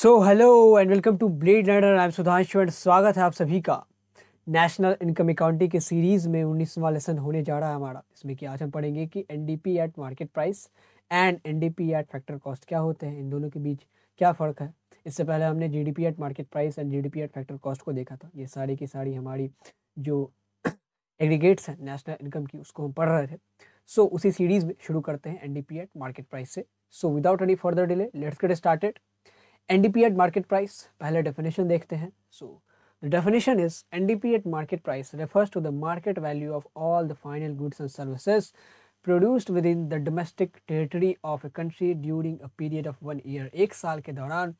so hello and welcome to blade runner I am Sudhanshu and स्वागत है आप सभी का नेशनल इनकम अकाउंटिंग के सीरीज़ में उन्नीसवा लेसन होने जा रहा है हमारा इसमें कि आज हम पढ़ेंगे कि NDP at market price and NDP at factor cost क्या होते हैं इन दोनों के बीच क्या फ़र्क है इससे पहले हमने GDP at market price and GDP at factor cost को देखा था ये सारी की सारी हमारी जो एग्रीगेट्स हैं नेशनल इनकम की उसको हम पढ़ रहे थे सो so, उसी सीरीज़ में शुरू करते हैं एनडीपी एट मार्केट प्राइस से so without any further delay let's get started NDP at market price पहले डेफिनेशन देखते हैं so the definition is NDP at market price refers to the market value of all the final goods and services produced within the domestic territory of a country during a period of one year एक साल के दौरान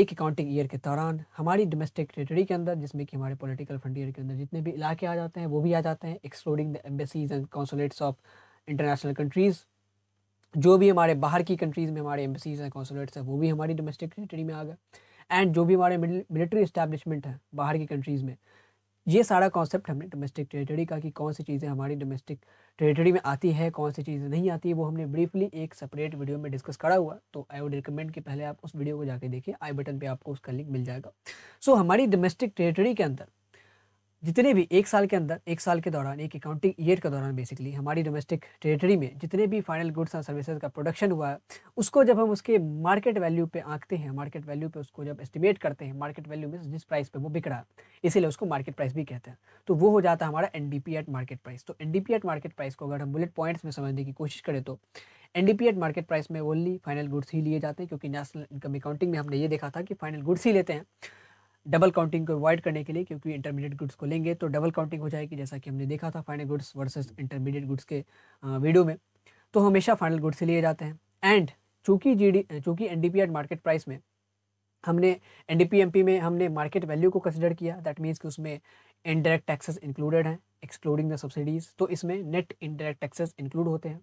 एक accounting year के दौरान हमारी domestic territory के अंदर जिसमें कि हमारे पोलिटिकल फ्रंटियर के अंदर जितने भी इलाके आ जाते हैं वो भी आ जाते हैं exploring the embassies and consulates of international countries जो भी हमारे बाहर की कंट्रीज़ में हमारे एम्बसीज हैं कौनसुलेट्स हैं वो भी हमारी डोमेस्टिक टेरिटरी में आ गए एंड जो भी हमारे मिलिट्री इस्टेब्लिशमेंट हैं बाहर की कंट्रीज़ में ये सारा कॉन्सेप्ट हमने डोमेस्टिक टेरिटरी का कि कौन सी चीज़ें हमारी डोमेस्टिक टेरिटरी में आती है कौन सी चीज़ें नहीं आती है वो हमने ब्रीफली एक सेपरेट वीडियो में डिस्कस करा हुआ तो आई वुड रिकमेंड कि पहले आप उस वीडियो को जाके देखिए आई बटन पे आपको उसका लिंक मिल जाएगा सो so, हमारी डोमेस्टिक टेरिटरी के अंदर जितने भी एक साल के अंदर एक साल के दौरान एक अकाउंटिंग ईयर के दौरान बेसिकली हमारी डोमेस्टिक टेरिटरी में जितने भी फाइनल गुड्स एंड सर्विसेज का प्रोडक्शन हुआ है उसको जब हम उसके मार्केट वैल्यू पे आंकते हैं मार्केट वैल्यू पे उसको जब एस्टिमेट करते हैं मार्केट वैल्यू में जिस प्राइस पे वो बिक रहा है इसीलिए उसको मार्केट प्राइस भी कहते हैं तो वो हो जाता है हमारा एन एट मार्केट प्राइस तो एन एट मार्केट प्राइस को अगर हम बुलेट पॉइंट्स में समझने की कोशिश करें तो एन एट मार्केट प्राइस में ओनली फाइनल गुड्स ही लिए जाते हैं क्योंकि नेशनल इनकम अकाउंटिंग में हमने ये देखा था कि फाइनल गुड्स ही लेते हैं डबल काउंटिंग को अवॉइड करने के लिए क्योंकि इंटरमीडिएट गुड्स को लेंगे तो डबल काउंटिंग हो जाएगी जैसा कि हमने देखा था final goods versus intermediate goods के वीडियो में तो हमेशा फाइनल गुड्स लिए जाते हैं एंड चूँकि जी डी चूँकि एन डी मार्केट प्राइस में हमने एन डी में हमने मार्केट वैल्यू को कंसिडर किया दैट मीन्स कि उसमें इनडायरेक्ट टैक्सेस इंक्लूडेड हैं एक्सक्लूडिंग द सब्सिडीज़ तो इसमें नेट इनडायरेक्ट टैक्सेस इंक्लूड होते हैं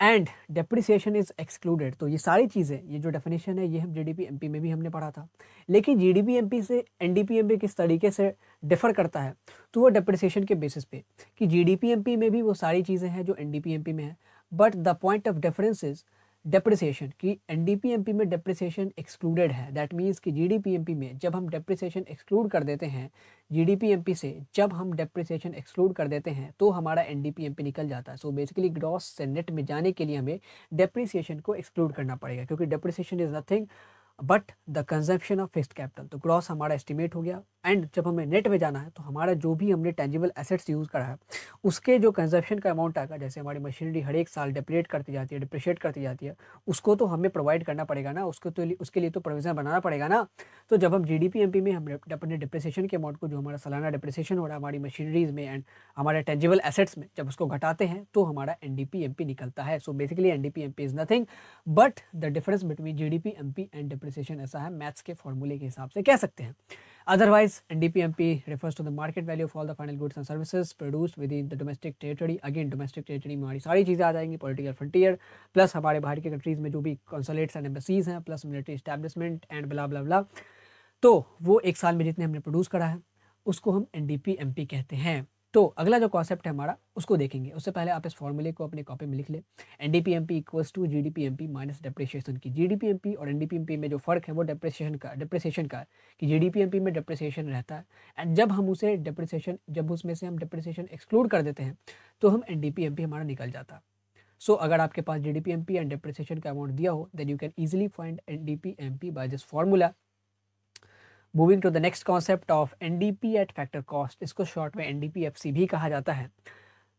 एंड डेप्रिसिएशन इज़ एक्सक्लूडेड तो ये सारी चीज़ें ये जो डेफिनेशन है ये हम जी डी में भी हमने पढ़ा था लेकिन जी डी से एन डी किस तरीके से डिफ़र करता है तो वो डेप्रिसिएशन के बेसिस पे कि जी डी में भी वो सारी चीज़ें हैं जो एन डी में है but the point of difference is depreciation कि एन डी में डेप्रिसिएशन एक्सक्लूडेड है दैट मीन्स कि जी में जब हम डेप्रिसिएशन एक्सक्लूड कर देते हैं जी से जब हम डेप्रिसिएशन एक्सक्लूड कर देते हैं तो हमारा एन डी निकल जाता है सो बेसिकली ग्रॉस से नेट में जाने के लिए हमें डेप्रिसिएशन को एक्सक्लूड करना पड़ेगा क्योंकि depreciation is nothing but the consumption of fix capital तो ग्रॉस हमारा एस्टिमेट हो गया एंड जब हमें नेट में जाना है तो हमारा जो भी हमने टेंजिबल एसेट्स यूज़ करा है उसके जो कंजप्शन का अमाउंट आएगा जैसे हमारी मशीनरी हर एक साल डिप्रेट करती जाती है डिप्रिशिएट करती जाती है उसको तो हमें प्रोवाइड करना पड़ेगा ना उसको तो उसके लिए तो प्रोविज़न बनाना पड़ेगा ना तो जब हम जी डी में हम अपने डिप्रेशन के अमाउंट को जो हमारा सालाना डिप्रेशन हो रहा है हमारी मशीनरीज में एंड हमारे टेंजिबल एसेट्स में जब उसको घटाते हैं तो हमारा एन डी निकलता है so basically N D is nothing but the difference between G D and depreciation ऐसा है मैथ्स के फॉर्मूले के हिसाब से कह सकते हैं otherwise N D P M P refers to the market value of all the final goods and services produce within the domestic territory again domestic territory में हमारी सारी चीज़ें आ जाएंगी पोलिटिकल फ्रंटियर प्लस हमारे बाहर की कंट्रीज में जो भी कंसलेट्स एंड एम्बसीज हैं plus military establishment and blah blah blah तो वो एक साल में जितने हमने प्रोड्यूस करा है उसको हम N D P M P कहते हैं तो अगला जो कॉन्सेप्ट है हमारा उसको देखेंगे उससे पहले आप इस फॉर्मूले को अपने कॉपी में लिख लें N D P M P equals to G D P M P minus depreciation की G D P M P और N D P M P में जो फर्क है वो डिप्रेशन का डिप्रेशन का है कि G D P M P में डिप्रेशन रहता है एंड जब हम उसे डेप्रिसिएशन जब उसमें से हम डिप्रेशन एक्सक्लूड कर देते हैं तो हम N D P M P हमारा निकल जाता है सो so, अगर आपके पास G D P M P and depreciation का अमाउंट दिया हो then you can easily find N D P M P by this formula moving to the next concept of N D P at factor cost इसको short में N D P F C भी कहा जाता है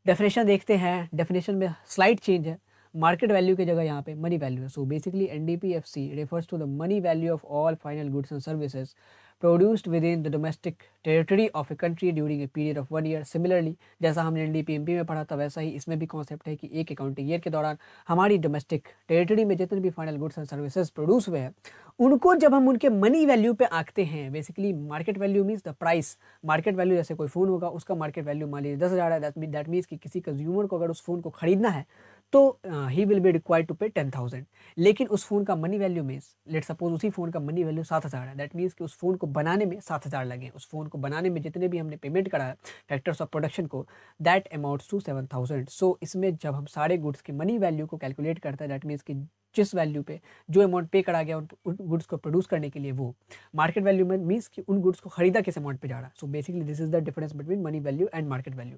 definition देखते हैं definition में slight change है मार्केट वैल्यू की जगह यहाँ पे मनी वैल्यू है so basically N D P F C refers to the money value of all final goods and services produced within the domestic territory of a country during a period of one year similarly जैसा हमने N D P M P में पढ़ा था वैसा ही इसमें भी concept है कि एक अकाउंटिंग ईयर के दौरान हमारी डोमेस्टिक टेरिटरी में जितने भी final goods and services produce हुए हैं उनको जब हम उनके मनी वैल्यू पे आंकते हैं basically market value means the price market value जैसे कोई फ़ोन होगा उसका मार्केट वैल्यू मान लीजिए दस हज़ार है दैट मीन्स कि किसी कंज्यूमर को अगर उस फ़ोन को खरीदना है तो he will be required to pay ten thousand लेकिन उस फ़ोन का money value means let suppose उसी फ़ोन का मनी वैल्यू सात हज़ार है दैट मीन्स कि उस फ़ोन को बनाने में सात हज़ार लगे उस फ़ोन को बनाने में जितने भी हमने पेमेंट करा है फैक्टर्स ऑफ प्रोडक्शन को that amounts to seven thousand so इसमें जब हम सारे गुड्स की मनी वैल्यू को कैलकुलेट करते हैं दैट मीन्स कि जिस वैल्यू पे जो अमाउंट पे करा गया उन गुड्स को प्रोड्यूस करने के लिए वो मार्केट वैल्यू में मीन्स कि उन गुड्स को खरीदा किस अमाउंट पे जा रहा है so basically this is the difference between money value and market value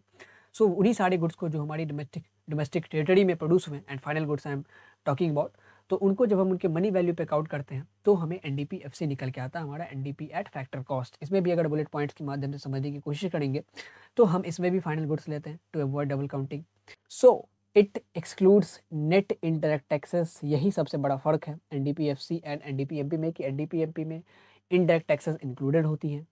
so so, उन्हीं सारे गुड्स को जो हमारी डोमेस्टिक डोमेस्टिक टेरिटरी में प्रोड्यूस हुए and final goods I am talking about तो उनको जब हम उनके मनी वैल्यू पे काउंट करते हैं तो हमें एन डी निकल के आता है हमारा एन एट फैक्टर कॉस्ट इसमें भी अगर बुलेट पॉइंट्स के माध्यम से समझने की कोशिश करेंगे तो हम इसमें भी फाइनल गुड्स लेते हैं to avoid double counting so it excludes net indirect taxes यही सबसे बड़ा फ़र्क है N D P F C and N D P M P में कि N D P M P में इनडायरेक्ट टैक्सेस इंक्लूडेड होती हैं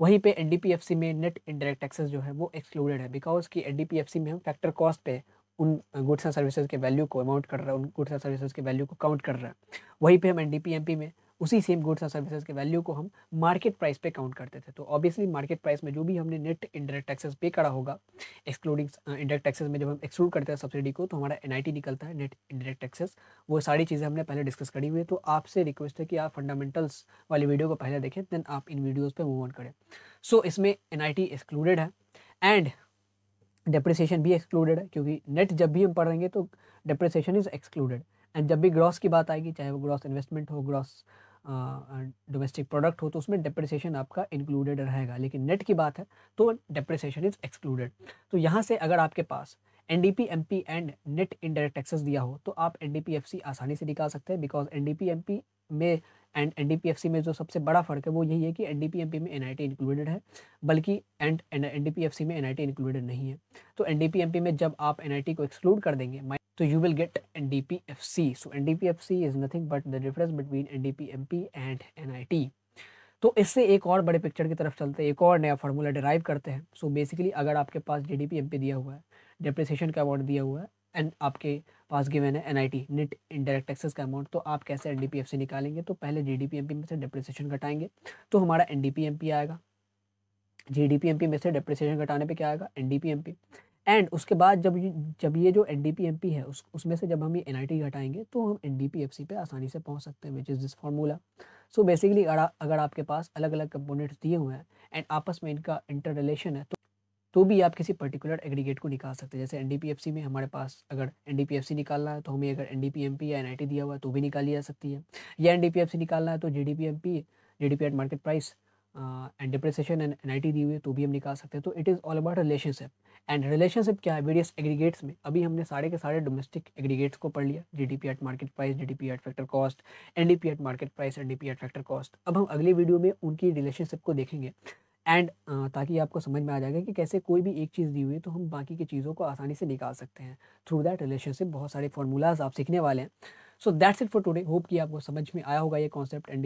वहीं पे एनडीपीएफसी में नेट इनडायरेक्ट टैक्सेस जो है वो एक्सक्लूडेड है बिकॉज की एनडीपीएफसी में हम फैक्टर कॉस्ट पे उन गुड्स एंड सर्विसेज के वैल्यू को अमाउंट कर रहा है उन गुड्स एंड सर्विसेज के वैल्यू को काउंट कर रहा है वहीं पे हम एन में उसी सेम गुड्स और सर्विसेज के वैल्यू को हम मार्केट प्राइस पे काउंट करते थे तो ऑब्वियसली मार्केट प्राइस में जो भी हमने नेट इंडायरेक्ट टैक्सेस पे करा होगा एक्सक्लूडिंग इंडायरेक्ट टैक्सेस में जब हम एक्सक्लूड करते हैं सब्सिडी को तो हमारा एन निकलता है नेट इंडायरेक्ट टैक्सेस वो सारी चीज़ें हमने पहले डिस्कस करी हुई है तो आपसे रिक्वेस्ट है कि आप फंडामेंटल्स वाली वीडियो को पहले देखें देन आप इन वीडियोज़ पर मूव ऑन करें सो so, इसमें एन एक्सक्लूडेड है एंड डिप्रिसिएशन भी एक्सक्लूडेड है क्योंकि नेट जब भी हम पढ़ेंगे तो डिप्रिसिएशन इज़ एक्सक्लूडेड एंड जब भी ग्रॉस की बात आएगी चाहे वो ग्रॉस इन्वेस्टमेंट हो ग्रॉस डोमेस्टिक प्रोडक्ट हो तो उसमें डिप्रिसिएशन आपका इंक्लूडेड रहेगा लेकिन नेट की बात है तो डिप्रिसिएशन इज़ एक्सक्लूडेड तो यहाँ से अगर आपके पास N D P M P and net indirect taxes दिया हो तो आप N D P F C आसानी से निकाल सकते हैं because N D P M P में एंड सी में जो सबसे बड़ा फर्क है वो यही है कि पी में टी इंक्लूडेड है बल्कि एंड सी में टी इंक्लूडेड नहीं है तो पी में जब आप टी को एक्सक्लूड कर देंगे तो you will get N D P F C so N D P F C is nothing but the difference between N D P M P and N I T तो इससे एक और बड़े picture की तरफ चलते हैं एक और नया फार्मूला डिराइव करते हैं सो so बेसिकली अगर आपके पास G D P P M दिया हुआ है डिप्रिसिएशन का अमाउंट दिया हुआ है एंड आपके पास गिवन है एनआईटी नेट इनडायरेक्ट टैक्सेस का अमाउंट तो आप कैसे से निकालेंगे तो पहले जीडीपीएमपी में से डिप्रिसिएशन घटाएंगे तो हमारा एनडीपीएमपी आएगा जीडीपीएमपी में से डिप्रिसिएशन घटाने पे क्या आएगा एनडीपीएमपी एंड उसके बाद जब जब ये जो एन है उस उसमें से जब हम ये एन घटाएंगे तो हम एन पे आसानी से पहुंच सकते हैं which is this formula so basically अगर आपके पास अलग अलग कंपोनेंट्स दिए हुए हैं एंड आपस में इनका इंटर रिलेशन है तो तो भी आप किसी पर्टिकुलर एग्रीगेट को निकाल सकते हैं जैसे एन में हमारे पास अगर एन निकालना है तो हमें अगर एन या एन दिया हुआ है तो भी निकाली जा सकती है या एन निकालना है तो G D P at market price and depreciation and N दी हुई है तो भी हम निकाल सकते हैं तो it is all about relationship and relationship क्या है वेरियस एग्रीगेट्स में अभी हमने सारे के सारे डोमेस्टिक एग्रीगेट्स को पढ़ लिया G D P at market price G D P at factor cost N D P at market price N D P at factor cost अब हम अगले वीडियो में उनकी रिलेशनशिप को देखेंगे एंड uh, ताकि आपको समझ में आ जाएगा कि कैसे कोई भी एक चीज़ दी हुई है तो हम बाकी की चीज़ों को आसानी से निकाल सकते हैं थ्रू दैट रिलेशनशिप बहुत सारे फार्मूलाज आप सीखने वाले हैं so that's it for today hope कि आपको समझ में आया होगा ये कॉन्सेप्ट एन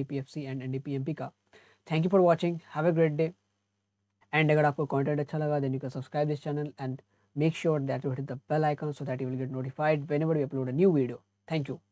एंड एन का thank you for watching have a great day and अगर आपको कॉन्टेंट अच्छा लगा then you can subscribe this channel and make sure that you hit the bell icon so that you will get notified whenever you upload a new video thank you